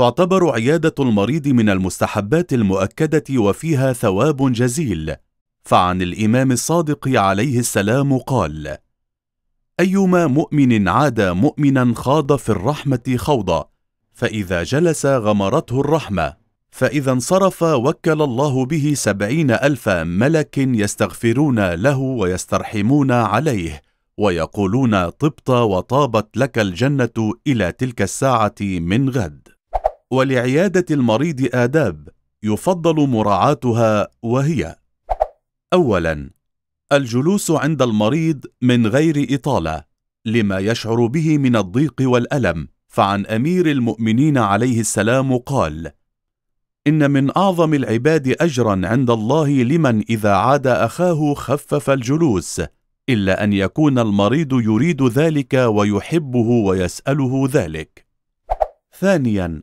تعتبر عيادة المريض من المستحبات المؤكدة وفيها ثواب جزيل فعن الإمام الصادق عليه السلام قال أيما مؤمن عاد مؤمنا خاض في الرحمة خوضا فإذا جلس غمرته الرحمة فإذا انصرف وكل الله به سبعين ألف ملك يستغفرون له ويسترحمون عليه ويقولون طبت وطابت لك الجنة إلى تلك الساعة من غد ولعيادة المريض آداب يفضل مراعاتها وهي أولاً الجلوس عند المريض من غير إطالة لما يشعر به من الضيق والألم فعن أمير المؤمنين عليه السلام قال إن من أعظم العباد أجرا عند الله لمن إذا عاد أخاه خفف الجلوس إلا أن يكون المريض يريد ذلك ويحبه ويسأله ذلك ثانيا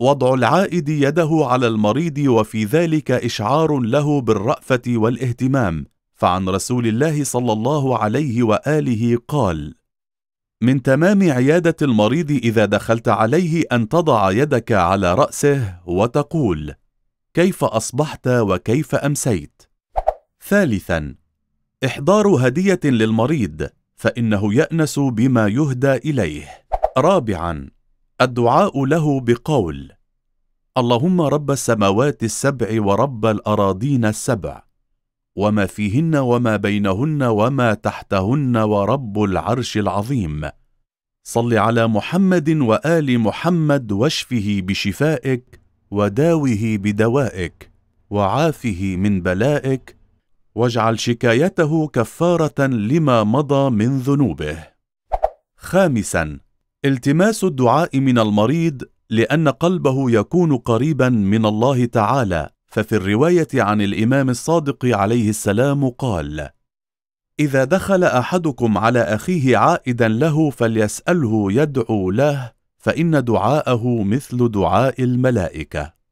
وضع العائد يده على المريض وفي ذلك إشعار له بالرأفة والاهتمام فعن رسول الله صلى الله عليه وآله قال من تمام عيادة المريض إذا دخلت عليه أن تضع يدك على رأسه وتقول كيف أصبحت وكيف أمسيت ثالثا إحضار هدية للمريض فإنه يأنس بما يهدى إليه رابعا الدعاء له بقول اللهم رب السماوات السبع ورب الأراضين السبع وما فيهن وما بينهن وما تحتهن ورب العرش العظيم صل على محمد وآل محمد واشفه بشفائك وداوه بدوائك وعافه من بلائك واجعل شكايته كفارة لما مضى من ذنوبه خامساً التماس الدعاء من المريض لأن قلبه يكون قريبا من الله تعالى ففي الرواية عن الإمام الصادق عليه السلام قال إذا دخل أحدكم على أخيه عائدا له فليسأله يدعو له فإن دعاءه مثل دعاء الملائكة